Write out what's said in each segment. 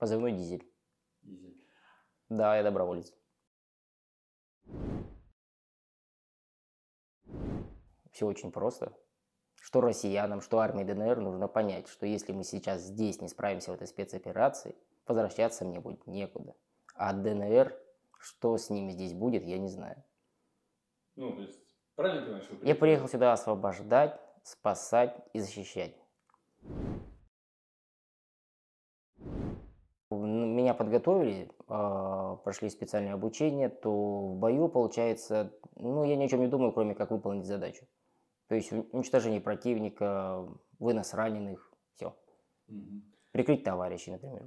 Позывной Дизель. Дизель. Да, я доброволец. Все очень просто. Что россиянам, что армии ДНР нужно понять, что если мы сейчас здесь не справимся в этой спецоперации, возвращаться мне будет некуда. А ДНР, что с ними здесь будет, я не знаю. Ну, то есть, правильно понимаешь? Я приехал сюда освобождать, спасать и защищать. Меня подготовили, а, прошли специальное обучение, то в бою получается, ну, я ни о чем не думаю, кроме как выполнить задачу. То есть уничтожение противника, вынос раненых, все. Прикрыть товарищей, например.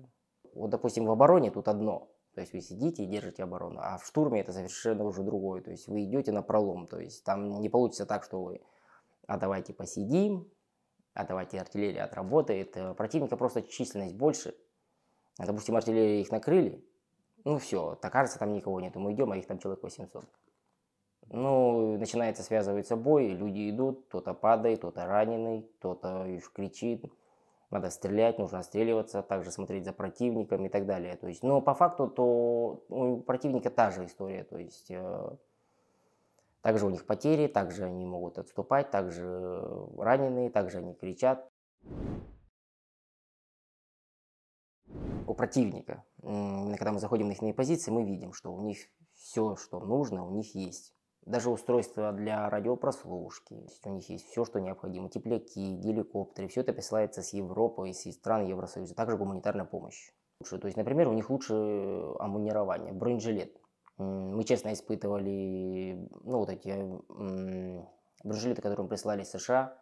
Вот, допустим, в обороне тут одно. То есть вы сидите и держите оборону. А в штурме это совершенно уже другое. То есть вы идете на пролом. То есть там не получится так, что вы, а давайте посидим, а давайте артиллерия отработает. Э, противника просто численность больше, а, допустим, Артиллерия их накрыли, ну все, так кажется, там никого нет, мы идем, а их там человек 800. Ну, начинается, связывается бой, люди идут, кто-то падает, кто-то раненый, кто-то кричит, надо стрелять, нужно отстреливаться, также смотреть за противником и так далее. То есть, но по факту то у противника та же история, то есть э, также у них потери, также они могут отступать, также раненые, также они кричат. у противника. когда мы заходим на их позиции, мы видим, что у них все, что нужно, у них есть. Даже устройства для радиопрослушки, у них есть все, что необходимо. Тепляки, геликоптеры, все это присылается с Европы, из стран Евросоюза. Также гуманитарная помощь. То есть, например, у них лучше амунирование, э, бронежилет. Мы честно испытывали, ну, вот эти бронежилеты, которые прислали США,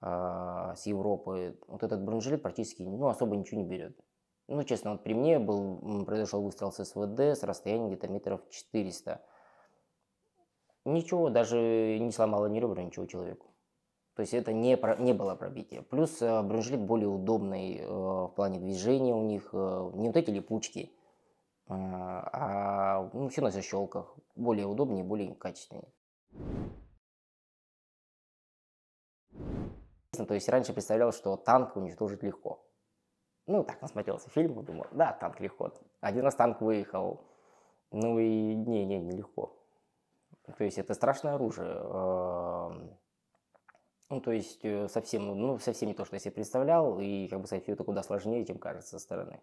а, с Европы, вот этот бронежилет практически ну, особо ничего не берет. Ну, честно, вот при мне был, произошел выстрел с СВД с расстояния где-то метров 400. Ничего, даже не сломало ни ребра, ничего человеку. То есть это не, не было пробитие. Плюс э, бронежилет более удобный э, в плане движения у них. Э, не вот эти липучки, э, а ну, все на защелках. Более удобнее, более качественнее. То есть раньше представлял, что танк уничтожить легко ну, так насмотрелся фильм, и думал, да, танк легко. Один раз танк выехал, ну и не-не, не легко. То есть это страшное оружие. Эм, ну, то есть э, совсем, ну, совсем не то, что я себе представлял, и как бы сказать, все это куда сложнее, чем кажется со стороны.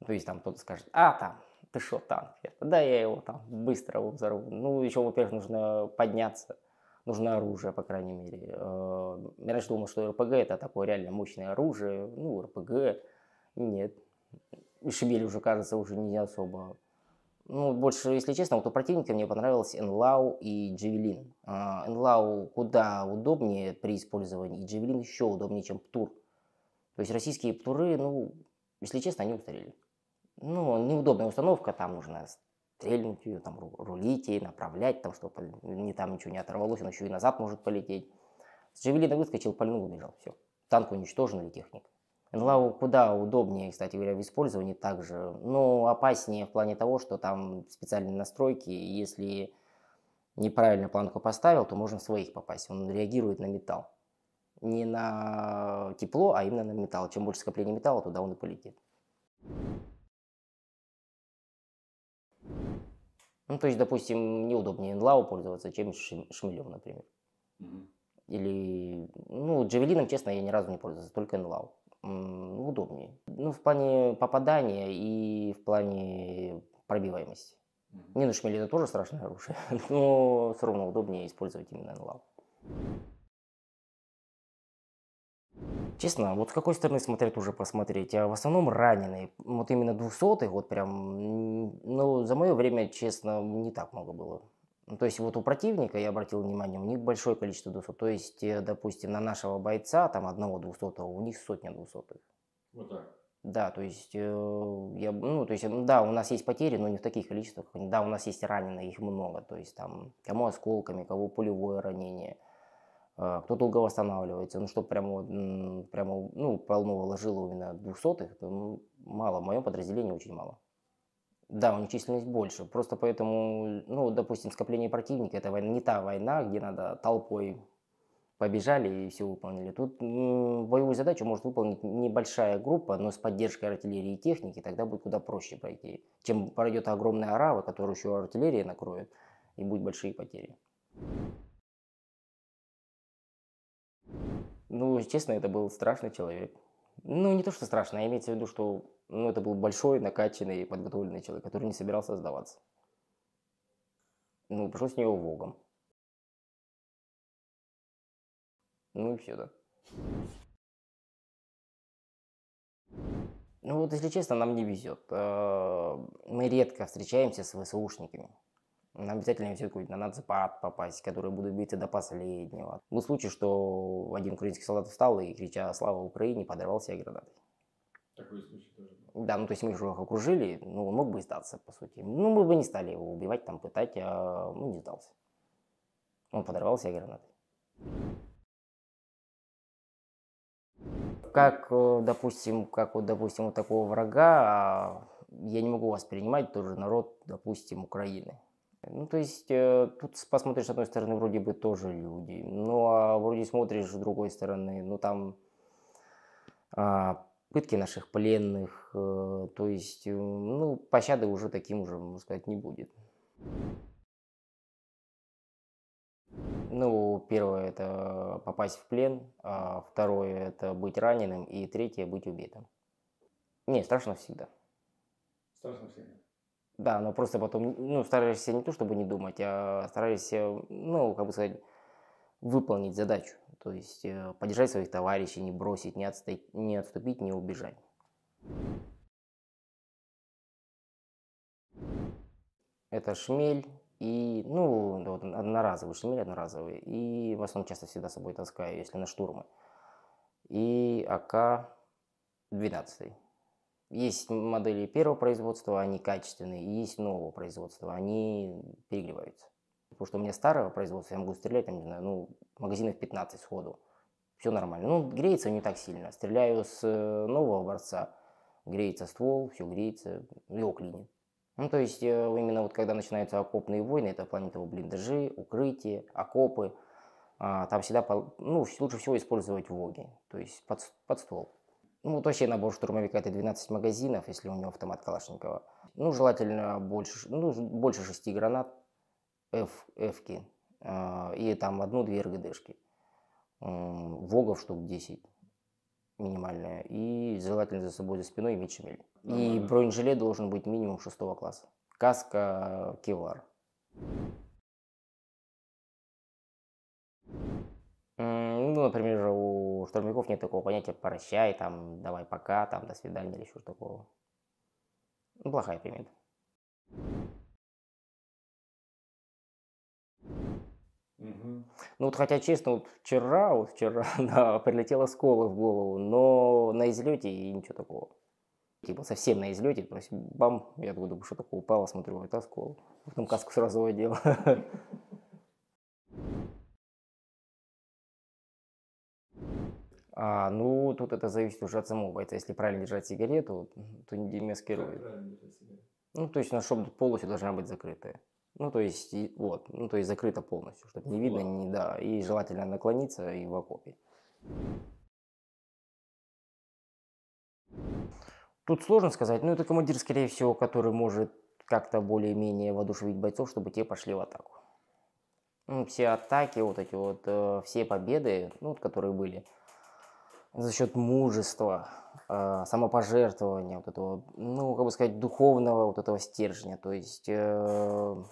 Ну, то есть там кто-то скажет, а, там, ты что, танк? да, я его там быстро его взорву. Ну, еще, во-первых, нужно подняться – нужно оружие, по крайней мере. Э, я раньше думал, что РПГ это такое реально мощное оружие. Ну, РПГ нет. И Шибель уже, кажется, уже не особо. Ну, больше, если честно, вот у противника мне понравилось Энлау и Джевелин. А, Энлау куда удобнее при использовании, и Джевелин еще удобнее, чем Птур. То есть российские Птуры, ну, если честно, они устарели. Ну, неудобная установка, там нужно стрельнуть ее, там, рулить и направлять, там, чтобы не там ничего не оторвалось, он еще и назад может полететь. С Джавелина выскочил, пальнул, убежал, все. Танк уничтожен или техник. НЛАУ а куда удобнее, кстати говоря, в использовании также, но ну, опаснее в плане того, что там специальные настройки, если неправильно планку поставил, то можно в своих попасть. Он реагирует на металл. Не на тепло, а именно на металл. Чем больше скопление металла, туда он и полетит. Ну, то есть, допустим, неудобнее Энлау пользоваться, чем шмелем, например. Или, ну, джавелином, честно, я ни разу не пользовался, только Энлау. удобнее. Ну, в плане попадания и в плане пробиваемости. Не, ну, шмели это тоже страшное оружие, но все равно удобнее использовать именно Энлау. Честно, вот с какой стороны смотреть уже посмотреть. А в основном раненые. Вот именно 200 вот прям, ну, за мое время, честно, не так много было. Ну, то есть вот у противника, я обратил внимание, у них большое количество 200. То есть, э, допустим, на нашего бойца, там, одного 200, у них сотня 200. Вот так. Да, то есть, э, я, ну, то есть, да, у нас есть потери, но не в таких количествах. Да, у нас есть раненые, их много. То есть, там, кому осколками, кого пулевое ранение – а, кто долго восстанавливается. Ну, чтобы прямо, прямо ну, полно вложило именно двухсотых, ну, мало, в моем подразделении очень мало. Да, у них численность больше. Просто поэтому, ну, допустим, скопление противника – это война, не та война, где надо толпой побежали и все выполнили. Тут боевую задачу может выполнить небольшая группа, но с поддержкой артиллерии и техники тогда будет куда проще пройти, чем пройдет огромная арава, которую еще артиллерия накроет, и будут большие потери. Ну, честно, это был страшный человек. Ну, не то, что страшно, а имеется в виду, что ну, это был большой, накачанный, подготовленный человек, который не собирался сдаваться. Ну, пришлось с него вогом. Ну и все, да. Ну вот, если честно, нам не везет. Э, мы редко встречаемся с ВСУшниками. Нам обязательно все на нацепад попасть, которые будут биться до последнего. Был случай, что один украинский солдат встал и, крича «Слава Украине!», подорвал себя гранатой. Такой случай тоже был. Да, ну то есть мы же его окружили, ну он мог бы и сдаться, по сути. Ну мы бы не стали его убивать, там пытать, а ну не сдался. Он подорвал себя гранатой. Как, э, допустим, как вот, допустим, вот такого врага, а, я не могу воспринимать тоже народ, допустим, Украины. Ну, то есть, э, тут посмотришь, с одной стороны, вроде бы тоже люди, ну, а вроде смотришь с другой стороны, ну, там э, пытки наших пленных, э, то есть, э, ну, пощады уже таким уже, можно сказать, не будет. Ну, первое – это попасть в плен, а второе – это быть раненым, и третье – быть убитым. Не, страшно всегда. Страшно всегда. Да, но просто потом, ну, стараешься не то, чтобы не думать, а стараешься, ну, как бы сказать, выполнить задачу. То есть э, поддержать своих товарищей, не бросить, не, отстать, не отступить, не убежать. Это шмель и, ну, вот одноразовый шмель, одноразовый. И в основном часто всегда с собой таскаю, если на штурмы. И АК-12. Есть модели первого производства, они качественные, и есть нового производства, они перегреваются. Потому что у меня старого производства, я могу стрелять, там, не знаю, ну, магазинов 15 сходу. Все нормально. Ну, греется не так сильно. Стреляю с э, нового образца, греется ствол, все греется, его клинит. Ну, то есть, э, именно вот когда начинаются окопные войны, это в плане того блиндажи, укрытия, окопы, а, там всегда, ну, лучше всего использовать воги, то есть под, под ствол. Ну, вот вообще набор штурмовика это 12 магазинов, если у него автомат Калашникова. Ну, желательно больше, ну, больше 6 гранат F, F э, и там одну-две РГДшки. Вогов штук 10 минимальная. И желательно за собой за спиной иметь шмель. И бронежилет должен быть минимум шестого класса. Каска, кевлар. Ну, например, у штурмяков нет такого понятия «прощай», там, «давай пока», там, «до свидания» или еще такого. Ну, плохая примета. Угу. Ну вот хотя честно, вот вчера, вот вчера, да, прилетела сколы в голову, но на излете и ничего такого. Типа совсем на излете, просто бам, я думаю, что такое упало, смотрю, это скол. Потом каску сразу одел. А, ну, тут это зависит уже от самого бойца. Если правильно держать сигарету, то не демаскирует. Ну, то есть, на ну, чтобы полностью должна быть закрытая. Ну, то есть, и, вот, ну, то есть закрыта полностью, чтобы не видно, не да. И желательно наклониться и в окопе. Тут сложно сказать, но это командир, скорее всего, который может как-то более-менее воодушевить бойцов, чтобы те пошли в атаку. Ну, все атаки, вот эти вот, э, все победы, ну, вот, которые были – за счет мужества, э, самопожертвования, вот этого, ну, как бы сказать, духовного вот этого стержня. То есть э,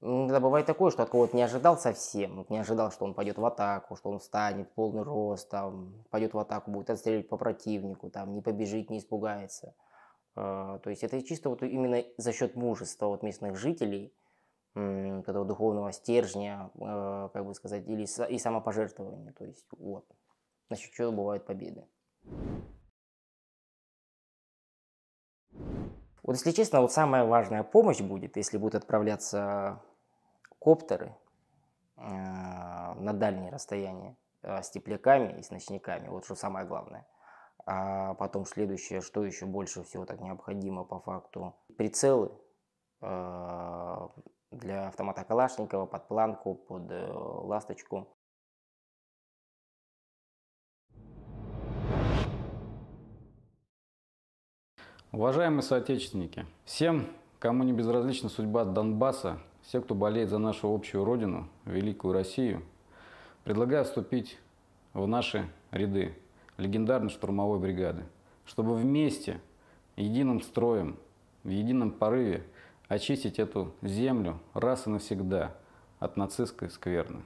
иногда бывает такое, что от кого-то не ожидал совсем, не ожидал, что он пойдет в атаку, что он встанет полный рост, там, пойдет в атаку, будет отстреливать по противнику, там, не побежит, не испугается. Э, то есть это чисто вот именно за счет мужества вот местных жителей, этого духовного стержня, э, как бы сказать, или и самопожертвования. То есть вот за счет бывают победы. Вот если честно, вот самая важная помощь будет, если будут отправляться коптеры э, на дальние расстояния э, с тепляками и с ночниками. Вот что самое главное. А потом следующее, что еще больше всего так необходимо по факту. Прицелы э, для автомата Калашникова под планку, под э, ласточку. Уважаемые соотечественники, всем, кому не безразлична судьба Донбасса, все, кто болеет за нашу общую родину, великую Россию, предлагаю вступить в наши ряды легендарной штурмовой бригады, чтобы вместе, единым строем, в едином порыве очистить эту землю раз и навсегда от нацистской скверны.